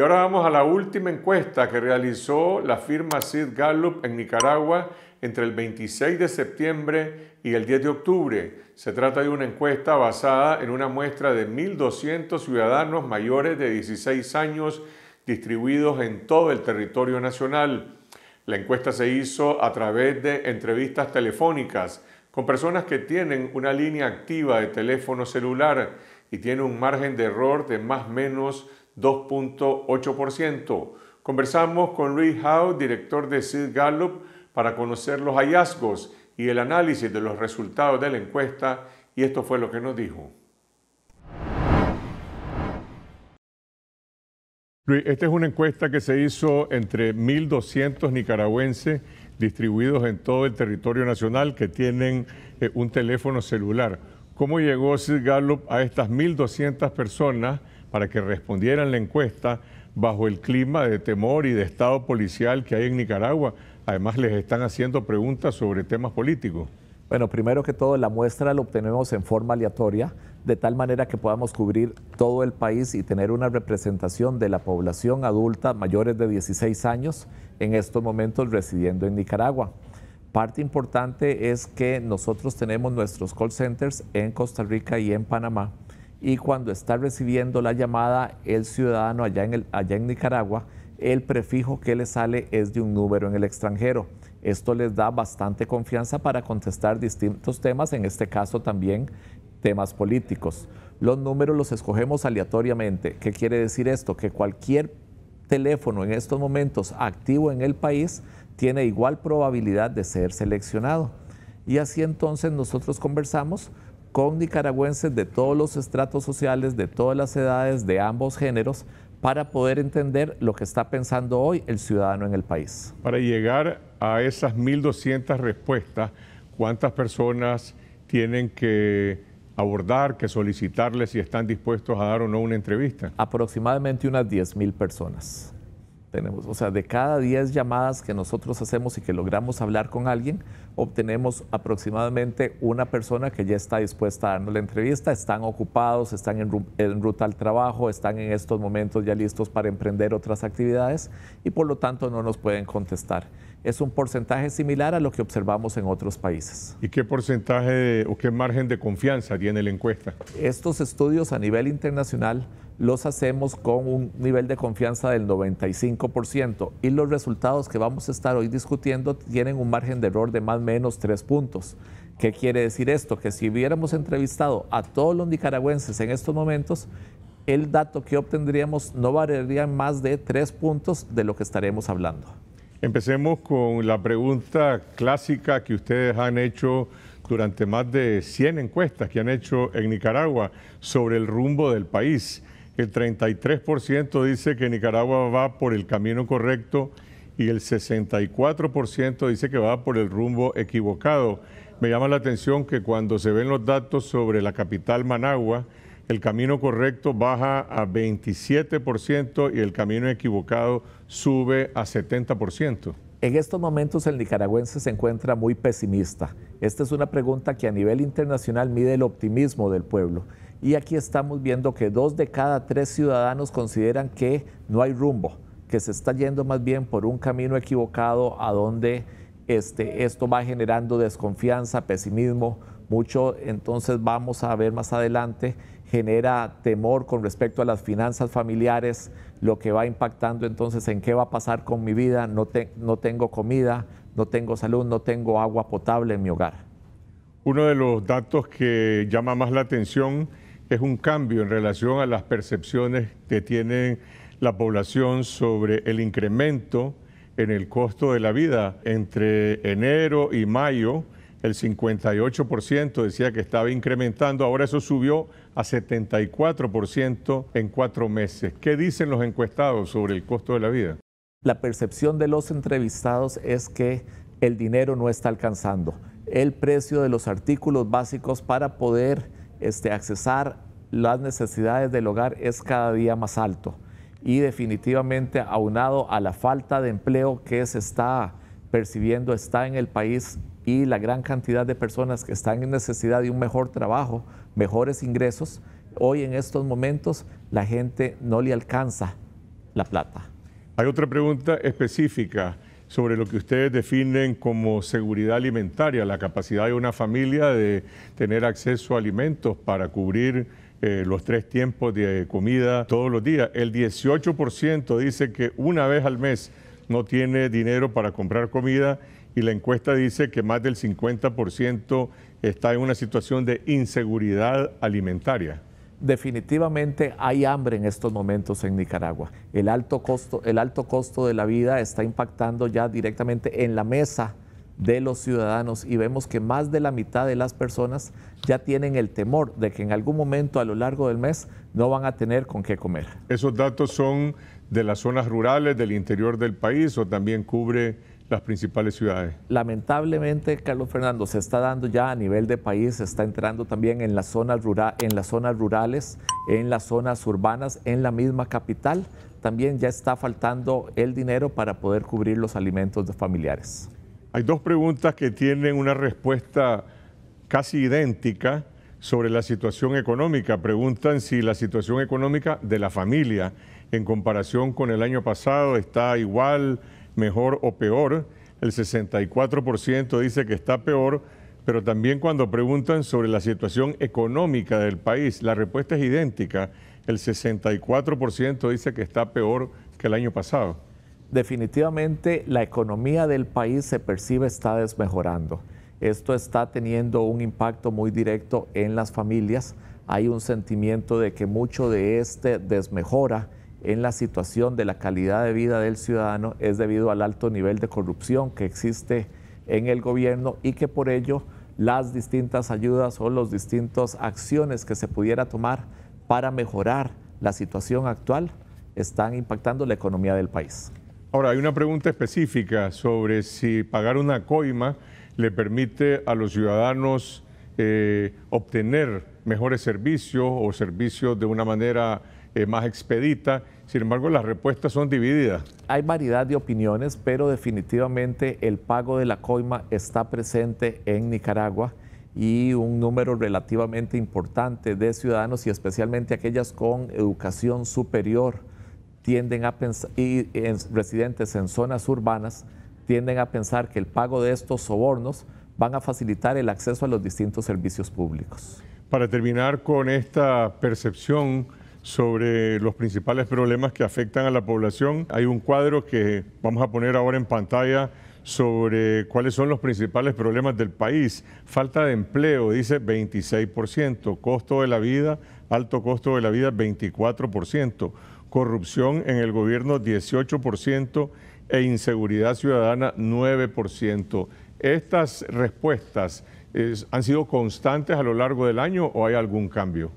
Y ahora vamos a la última encuesta que realizó la firma Sid Gallup en Nicaragua entre el 26 de septiembre y el 10 de octubre. Se trata de una encuesta basada en una muestra de 1.200 ciudadanos mayores de 16 años distribuidos en todo el territorio nacional. La encuesta se hizo a través de entrevistas telefónicas con personas que tienen una línea activa de teléfono celular y tiene un margen de error de más o menos 2.8%. Conversamos con Luis Howe, director de Sid Gallup, para conocer los hallazgos y el análisis de los resultados de la encuesta y esto fue lo que nos dijo. Luis, esta es una encuesta que se hizo entre 1.200 nicaragüenses distribuidos en todo el territorio nacional que tienen eh, un teléfono celular. ¿Cómo llegó Sid Gallup a estas 1.200 personas? para que respondieran la encuesta bajo el clima de temor y de estado policial que hay en Nicaragua. Además, les están haciendo preguntas sobre temas políticos. Bueno, primero que todo, la muestra la obtenemos en forma aleatoria, de tal manera que podamos cubrir todo el país y tener una representación de la población adulta mayores de 16 años en estos momentos residiendo en Nicaragua. Parte importante es que nosotros tenemos nuestros call centers en Costa Rica y en Panamá y cuando está recibiendo la llamada el ciudadano allá en, Nicaragua, el prefijo que le sale es de un número en el extranjero. Esto les da bastante confianza para contestar distintos temas, en este caso también temas políticos. Los números los escogemos aleatoriamente. ¿Qué quiere decir esto? Que cualquier teléfono en estos momentos activo en el país tiene igual probabilidad de ser seleccionado. Y así entonces nosotros conversamos con nicaragüenses de todos los estratos sociales, de todas las edades, de ambos géneros, para poder entender lo que está pensando hoy el ciudadano en el país. Para llegar a esas 1.200 respuestas, ¿cuántas personas tienen que abordar, que solicitarles si están dispuestos a dar o no una entrevista? Aproximadamente unas 10.000 personas. Tenemos, o sea, de cada 10 llamadas que nosotros hacemos y que logramos hablar con alguien, obtenemos aproximadamente una persona que ya está dispuesta a darnos la entrevista, están ocupados, están en, en ruta al trabajo, están en estos momentos ya listos para emprender otras actividades y por lo tanto no nos pueden contestar es un porcentaje similar a lo que observamos en otros países. ¿Y qué porcentaje o qué margen de confianza tiene la encuesta? Estos estudios a nivel internacional los hacemos con un nivel de confianza del 95% y los resultados que vamos a estar hoy discutiendo tienen un margen de error de más o menos tres puntos. ¿Qué quiere decir esto? Que si hubiéramos entrevistado a todos los nicaragüenses en estos momentos, el dato que obtendríamos no variaría más de tres puntos de lo que estaremos hablando. Empecemos con la pregunta clásica que ustedes han hecho durante más de 100 encuestas que han hecho en Nicaragua sobre el rumbo del país. El 33% dice que Nicaragua va por el camino correcto y el 64% dice que va por el rumbo equivocado. Me llama la atención que cuando se ven los datos sobre la capital Managua, el camino correcto baja a 27% y el camino equivocado sube a 70%. En estos momentos el nicaragüense se encuentra muy pesimista. Esta es una pregunta que a nivel internacional mide el optimismo del pueblo. Y aquí estamos viendo que dos de cada tres ciudadanos consideran que no hay rumbo, que se está yendo más bien por un camino equivocado a donde este, esto va generando desconfianza, pesimismo, mucho. Entonces vamos a ver más adelante genera temor con respecto a las finanzas familiares, lo que va impactando entonces en qué va a pasar con mi vida, no, no tengo comida, no tengo salud, no tengo agua potable en mi hogar. Uno de los datos que llama más la atención es un cambio en relación a las percepciones que tiene la población sobre el incremento en el costo de la vida entre enero y mayo el 58% decía que estaba incrementando, ahora eso subió a 74% en cuatro meses. ¿Qué dicen los encuestados sobre el costo de la vida? La percepción de los entrevistados es que el dinero no está alcanzando. El precio de los artículos básicos para poder este, accesar las necesidades del hogar es cada día más alto y definitivamente aunado a la falta de empleo que se está percibiendo, está en el país y la gran cantidad de personas que están en necesidad de un mejor trabajo, mejores ingresos, hoy en estos momentos la gente no le alcanza la plata. Hay otra pregunta específica sobre lo que ustedes definen como seguridad alimentaria, la capacidad de una familia de tener acceso a alimentos para cubrir eh, los tres tiempos de comida todos los días. El 18% dice que una vez al mes no tiene dinero para comprar comida y la encuesta dice que más del 50% está en una situación de inseguridad alimentaria. Definitivamente hay hambre en estos momentos en Nicaragua. El alto costo, el alto costo de la vida está impactando ya directamente en la mesa de los ciudadanos y vemos que más de la mitad de las personas ya tienen el temor de que en algún momento a lo largo del mes no van a tener con qué comer. Esos datos son de las zonas rurales del interior del país o también cubre principales ciudades. Lamentablemente, Carlos Fernando, se está dando ya a nivel de país, se está entrando también en las zonas, rural, en las zonas rurales, en las zonas urbanas, en la misma capital. También ya está faltando el dinero para poder cubrir los alimentos de familiares. Hay dos preguntas que tienen una respuesta casi idéntica sobre la situación económica. Preguntan si la situación económica de la familia en comparación con el año pasado está igual, mejor o peor. El 64% dice que está peor, pero también cuando preguntan sobre la situación económica del país, la respuesta es idéntica. El 64% dice que está peor que el año pasado. Definitivamente la economía del país se percibe está desmejorando. Esto está teniendo un impacto muy directo en las familias. Hay un sentimiento de que mucho de este desmejora en la situación de la calidad de vida del ciudadano es debido al alto nivel de corrupción que existe en el gobierno y que por ello las distintas ayudas o las distintas acciones que se pudiera tomar para mejorar la situación actual están impactando la economía del país. Ahora, hay una pregunta específica sobre si pagar una coima le permite a los ciudadanos eh, obtener mejores servicios o servicios de una manera eh, más expedita. Sin embargo, las respuestas son divididas. Hay variedad de opiniones, pero definitivamente el pago de la coima está presente en Nicaragua y un número relativamente importante de ciudadanos y especialmente aquellas con educación superior tienden a pensar, y residentes en zonas urbanas tienden a pensar que el pago de estos sobornos van a facilitar el acceso a los distintos servicios públicos. Para terminar con esta percepción sobre los principales problemas que afectan a la población. Hay un cuadro que vamos a poner ahora en pantalla sobre cuáles son los principales problemas del país. Falta de empleo, dice 26%, costo de la vida, alto costo de la vida, 24%, corrupción en el gobierno, 18%, e inseguridad ciudadana, 9%. ¿Estas respuestas han sido constantes a lo largo del año o hay algún cambio?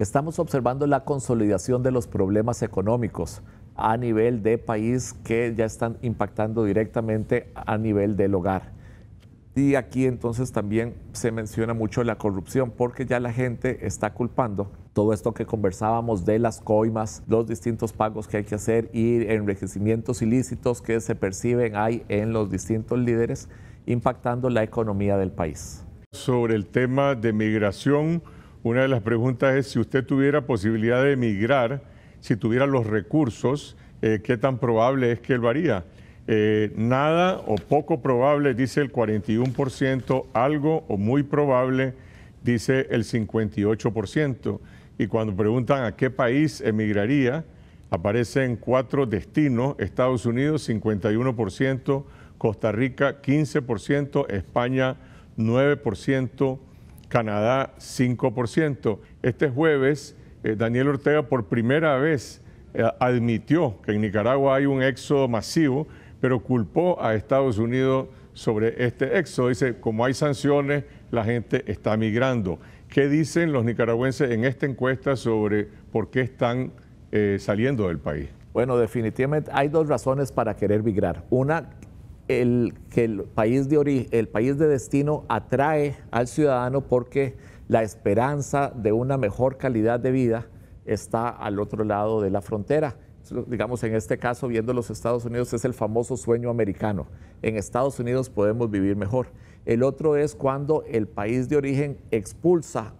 Estamos observando la consolidación de los problemas económicos a nivel de país que ya están impactando directamente a nivel del hogar. Y aquí entonces también se menciona mucho la corrupción porque ya la gente está culpando todo esto que conversábamos de las coimas, los distintos pagos que hay que hacer y enriquecimientos ilícitos que se perciben hay en los distintos líderes impactando la economía del país. Sobre el tema de migración, una de las preguntas es si usted tuviera posibilidad de emigrar, si tuviera los recursos, eh, ¿qué tan probable es que él haría? Eh, nada o poco probable, dice el 41%, algo o muy probable, dice el 58%. Y cuando preguntan a qué país emigraría, aparecen cuatro destinos, Estados Unidos 51%, Costa Rica 15%, España 9%, Canadá 5%. Este jueves, eh, Daniel Ortega por primera vez eh, admitió que en Nicaragua hay un éxodo masivo, pero culpó a Estados Unidos sobre este éxodo. Dice, como hay sanciones, la gente está migrando. ¿Qué dicen los nicaragüenses en esta encuesta sobre por qué están eh, saliendo del país? Bueno, definitivamente hay dos razones para querer migrar. Una, el, que el país, de el país de destino atrae al ciudadano porque la esperanza de una mejor calidad de vida está al otro lado de la frontera. Digamos, en este caso, viendo los Estados Unidos, es el famoso sueño americano. En Estados Unidos podemos vivir mejor. El otro es cuando el país de origen expulsa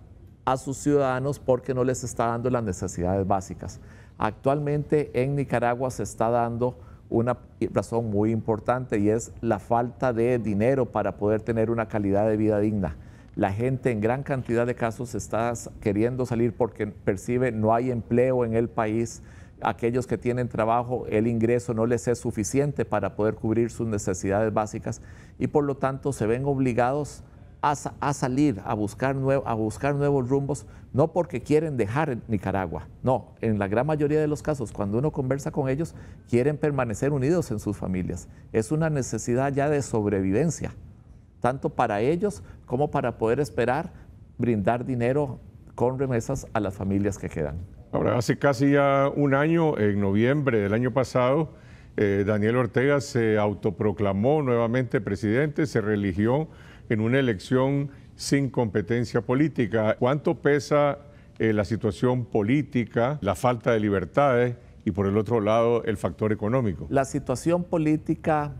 a sus ciudadanos porque no les está dando las necesidades básicas. Actualmente en Nicaragua se está dando una razón muy importante y es la falta de dinero para poder tener una calidad de vida digna. La gente en gran cantidad de casos está queriendo salir porque percibe no hay empleo en el país. Aquellos que tienen trabajo, el ingreso no les es suficiente para poder cubrir sus necesidades básicas y por lo tanto se ven obligados a, salir a buscar, nuevo, a buscar nuevos rumbos, no porque quieren dejar Nicaragua, no, en la gran mayoría de los casos, cuando uno conversa con ellos, quieren permanecer unidos en sus familias. Es una necesidad ya de sobrevivencia, tanto para ellos como para poder esperar brindar dinero con remesas a las familias que quedan. Ahora, hace casi ya un año, en noviembre del año pasado, eh, Daniel Ortega se autoproclamó nuevamente presidente, se religió en una elección sin competencia política. ¿Cuánto pesa eh, la situación política, la falta de libertades y por el otro lado el factor económico? La situación política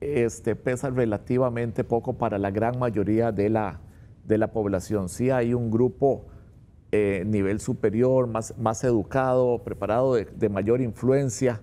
este, pesa relativamente poco para la gran mayoría de la, población. Sí hay un grupo eh, nivel superior, más, educado, preparado, de mayor influencia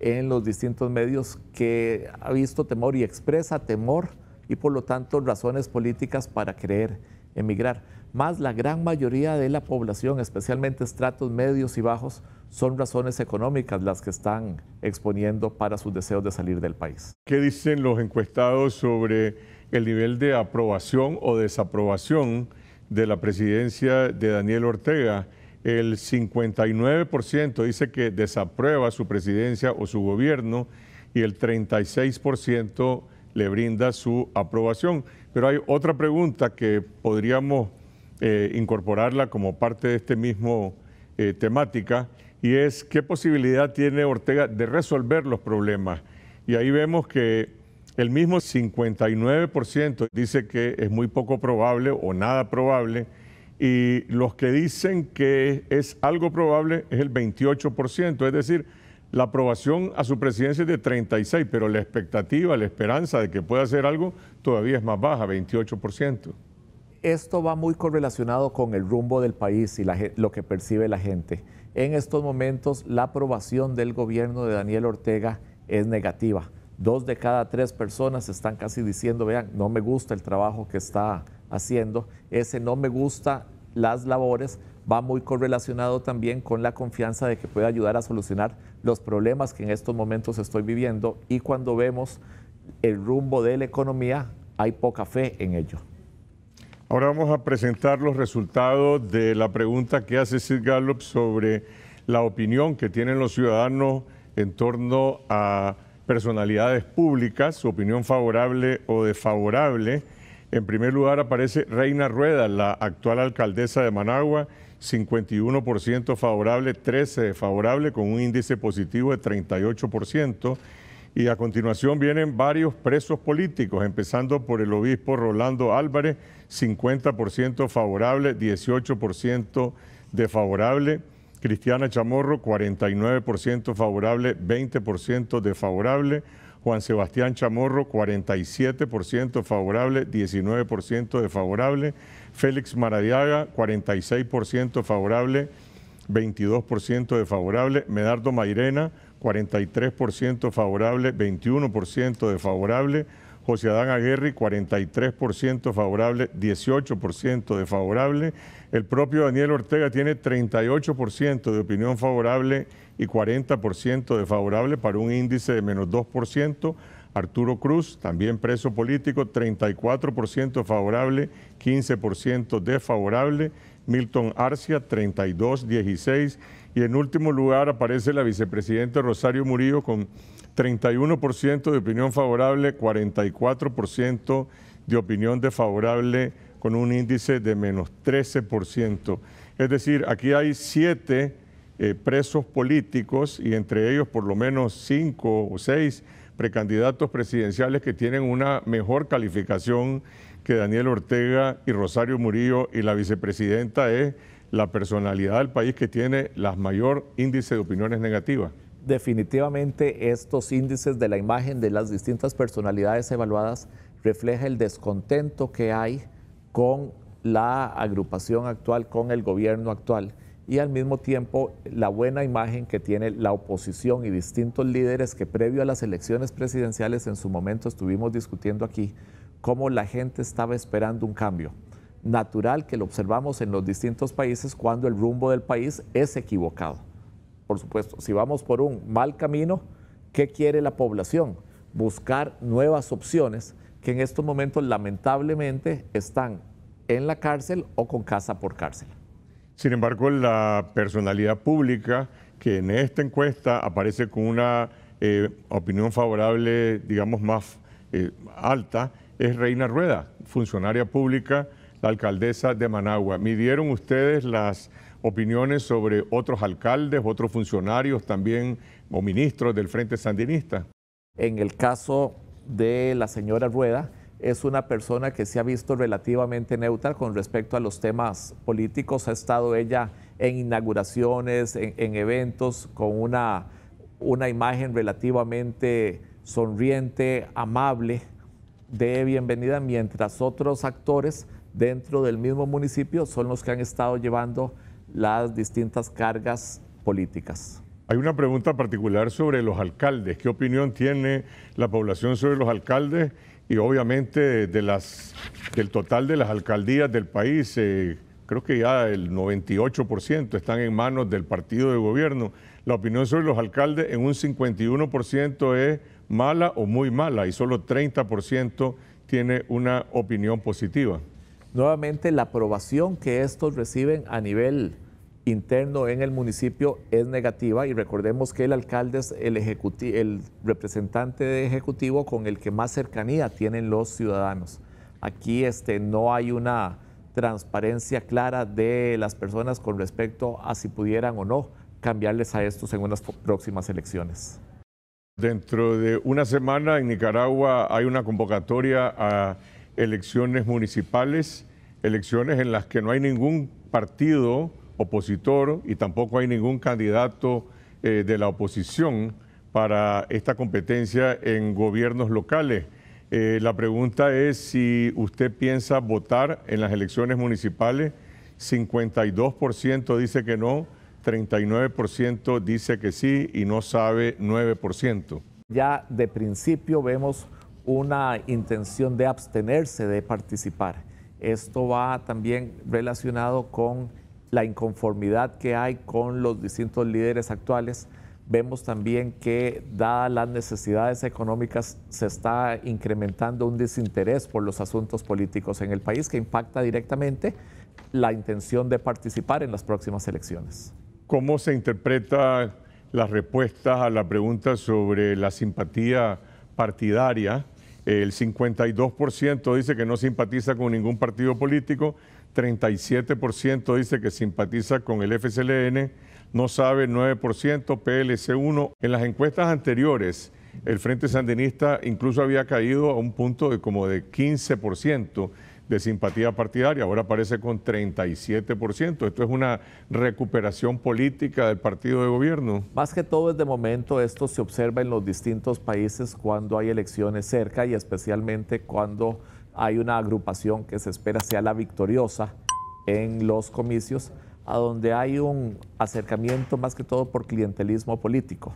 en los distintos medios que ha visto temor y expresa temor y por lo tanto razones políticas para querer emigrar. Más la gran mayoría de la población, especialmente estratos medios y bajos, son razones económicas las que están exponiendo para sus deseos de salir del país. ¿Qué dicen los encuestados sobre el nivel de aprobación o desaprobación de la presidencia de Daniel Ortega? El 59% dice que desaprueba su presidencia o su gobierno y el 36% le brinda su aprobación. Pero hay otra pregunta que podríamos eh, incorporarla como parte de este mismo eh, temática y es qué posibilidad tiene Ortega de resolver los problemas. Y ahí vemos que el mismo 59% dice que es muy poco probable o nada probable y los que dicen que es algo probable es el 28%, es decir, la aprobación a su presidencia es de 36, pero la expectativa, la esperanza de que pueda hacer algo todavía es más baja, 28%. Esto va muy correlacionado con el rumbo del país y lo que percibe la gente. En estos momentos, la aprobación del gobierno de Daniel Ortega es negativa. Dos de cada tres personas están casi diciendo, vean, no me gusta el trabajo que está haciendo, ese no me gusta las labores, va muy correlacionado también con la confianza de que puede ayudar a solucionar los problemas que en estos momentos estoy viviendo y cuando vemos el rumbo de la economía, hay poca fe en ello. Ahora vamos a presentar los resultados de la pregunta que hace Sid Gallup sobre la opinión que tienen los ciudadanos en torno a personalidades públicas, su opinión favorable o desfavorable. En primer lugar aparece Reina Rueda, la actual alcaldesa de Managua, 51% favorable, 13 favorable, con un índice positivo de 38%. Y a continuación vienen varios presos políticos, empezando por el obispo Rolando Álvarez, 50% favorable, 18% desfavorable. Cristiana Chamorro, 49% favorable, 20% desfavorable. Juan Sebastián Chamorro 47% favorable, 19% desfavorable, Félix Maradiaga 46% favorable, 22% desfavorable, Medardo Mairena 43% favorable, 21% desfavorable, José Adán Aguirre, 43% favorable, 18% desfavorable. El propio Daniel Ortega tiene 38% de opinión favorable y 40% desfavorable para un índice de menos 2%. Arturo Cruz, también preso político, 34% favorable, 15% desfavorable. Milton Arcia, 32, 16. Y en último lugar aparece la vicepresidenta Rosario Murillo con 31% de opinión favorable, 44% de opinión desfavorable con un índice de menos 13%. Es decir, aquí hay siete eh, presos políticos y entre ellos por lo menos cinco o seis precandidatos presidenciales que tienen una mejor calificación que Daniel Ortega y Rosario Murillo y la vicepresidenta es la personalidad del país que tiene las mayor índice de opiniones negativas. Definitivamente estos índices de la imagen de las distintas personalidades evaluadas refleja el descontento que hay con la agrupación actual, con el gobierno actual y al mismo tiempo la buena imagen que tiene la oposición y distintos líderes que previo a las elecciones presidenciales en su momento estuvimos discutiendo aquí cómo la gente estaba esperando un cambio natural que lo observamos en los distintos países cuando el rumbo del país es equivocado por supuesto, si vamos por un mal camino, ¿qué quiere la población? Buscar nuevas opciones que en estos momentos lamentablemente están en la cárcel o con casa por cárcel. Sin embargo, la personalidad pública que en esta encuesta aparece con una eh, opinión favorable, digamos, más eh, alta, es Reina Rueda, funcionaria pública, la alcaldesa de Managua. Midieron ustedes las opiniones sobre otros alcaldes, otros funcionarios también o ministros del Frente Sandinista. En el caso de la señora Rueda, es una persona que se ha visto relativamente neutra con respecto a los temas políticos. Ha estado ella en inauguraciones, en, eventos, con una, una imagen relativamente sonriente, amable, de bienvenida, mientras otros actores dentro del mismo municipio son los que han estado llevando las distintas cargas políticas. Hay una pregunta particular sobre los alcaldes. ¿Qué opinión tiene la población sobre los alcaldes? Y obviamente de las, del total de las alcaldías del país, eh, creo que ya el 98% están en manos del partido de gobierno. La opinión sobre los alcaldes en un 51% es mala o muy mala y solo 30% tiene una opinión positiva. Nuevamente, la aprobación que estos reciben a nivel interno en el municipio es negativa y recordemos que el alcalde es el, representante ejecutivo con el que más cercanía tienen los ciudadanos. Aquí este, no hay una transparencia clara de las personas con respecto a si pudieran o no cambiarles a estos en unas próximas elecciones. Dentro de una semana en Nicaragua hay una convocatoria a elecciones municipales elecciones en las que no hay ningún partido opositor y tampoco hay ningún candidato eh, de la oposición para esta competencia en gobiernos locales. Eh, la pregunta es si usted piensa votar en las elecciones municipales. 52% dice que no, 39% dice que sí y no sabe 9%. Ya de principio vemos una intención de abstenerse de participar. Esto va también relacionado con la inconformidad que hay con los distintos líderes actuales. Vemos también que, dadas las necesidades económicas, se está incrementando un desinterés por los asuntos políticos en el país que impacta directamente la intención de participar en las próximas elecciones. ¿Cómo se interpreta las respuestas a la pregunta sobre la simpatía partidaria? El 52% dice que no simpatiza con ningún partido político, 37% dice que simpatiza con el FCLN, no sabe 9%, PLC 1. En las encuestas anteriores, el Frente Sandinista incluso había caído a un punto de como de 15% de simpatía partidaria, ahora aparece con 37%. Esto es una recuperación política del partido de gobierno. Más que todo, desde momento, esto se observa en los distintos países cuando hay elecciones cerca y especialmente cuando hay una agrupación que se espera sea la victoriosa en los comicios, a donde hay un acercamiento más que todo por clientelismo político.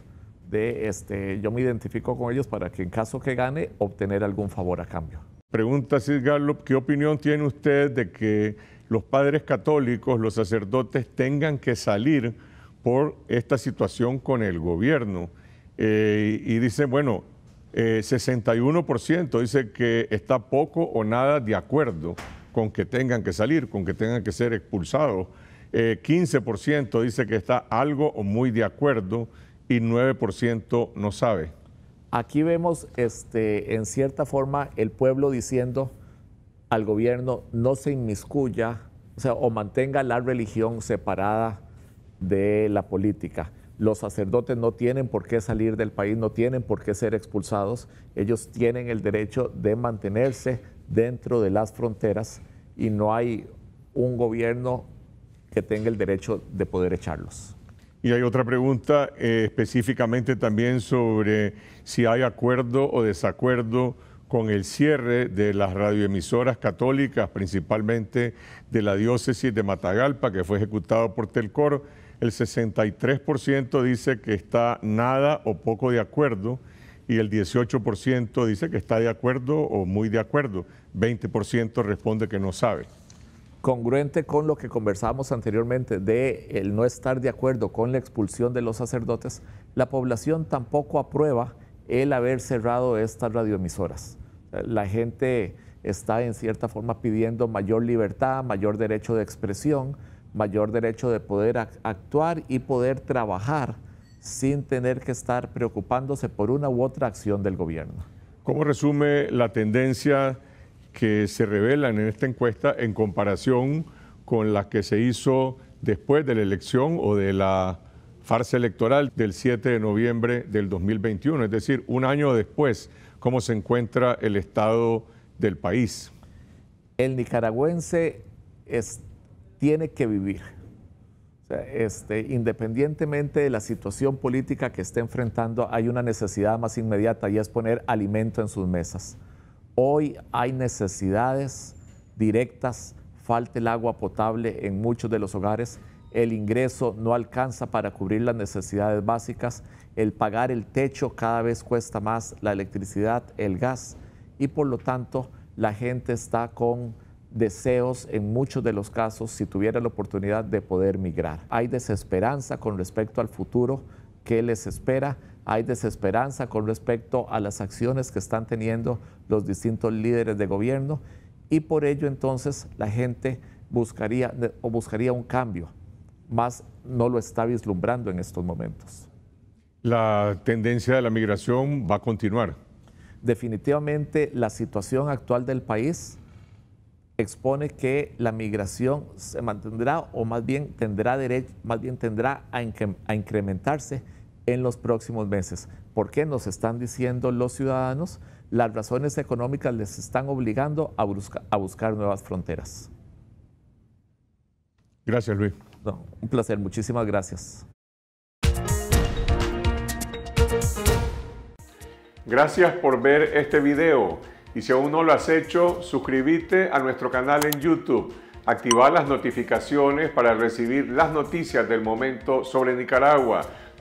Este, yo me identifico con ellos para que en caso que gane, obtener algún favor a cambio. Pregunta Sid Gallup, ¿qué opinión tiene usted de que los padres católicos, los sacerdotes, tengan que salir por esta situación con el gobierno? Eh, y dice, bueno, 61% eh, dice que está poco o nada de acuerdo con que tengan que salir, con que tengan que ser expulsados. 15% eh, dice que está algo o muy de acuerdo y 9% no sabe. Aquí vemos, este, en cierta forma, el pueblo diciendo al gobierno no se inmiscuya, o mantenga la religión separada de la política. Los sacerdotes no tienen por qué salir del país, no tienen por qué ser expulsados. Ellos tienen el derecho de mantenerse dentro de las fronteras y no hay un gobierno que tenga el derecho de poder echarlos. Y hay otra pregunta eh, específicamente también sobre si hay acuerdo o desacuerdo con el cierre de las radioemisoras católicas, principalmente de la diócesis de Matagalpa, que fue ejecutado por Telcor. El 63% dice que está nada o poco de acuerdo y el 18% dice que está de acuerdo o muy de acuerdo. 20% responde que no sabe congruente con lo que conversábamos anteriormente de el no estar de acuerdo con la expulsión de los sacerdotes, la población tampoco aprueba el haber cerrado estas radioemisoras. La gente está en cierta forma pidiendo mayor libertad, mayor derecho de expresión, mayor derecho de poder actuar y poder trabajar sin tener que estar preocupándose por una u otra acción del gobierno. ¿Cómo resume la tendencia? que se revelan en esta encuesta en comparación con las que se hizo después de la elección o de la farsa electoral del 7 de noviembre del 2021, es decir, un año después, cómo se encuentra el estado del país. El nicaragüense tiene que vivir, este, independientemente de la situación política que esté enfrentando, hay una necesidad más inmediata y es poner alimento en sus mesas. Hoy hay necesidades directas, falta el agua potable en muchos de los hogares, el ingreso no alcanza para cubrir las necesidades básicas, el pagar el techo cada vez cuesta más, la electricidad, el gas y por lo tanto la gente está con deseos en muchos de los casos si tuviera la oportunidad de poder migrar. Hay desesperanza con respecto al futuro que les espera hay desesperanza con respecto a las acciones que están teniendo los distintos líderes de gobierno y por ello entonces la gente buscaría o buscaría un cambio, más no lo está vislumbrando en estos momentos. ¿La tendencia de la migración va a continuar? Definitivamente la situación actual del país expone que la migración se mantendrá o más bien tendrá derecho, más bien tendrá a, a incrementarse en los próximos meses. ¿Por qué nos están diciendo los ciudadanos? Las razones económicas les están obligando a, buscar nuevas fronteras. Gracias, Luis. un placer, muchísimas gracias. Gracias por ver este video y si aún no lo has hecho, suscríbete a nuestro canal en YouTube, activa las notificaciones para recibir las noticias del momento sobre Nicaragua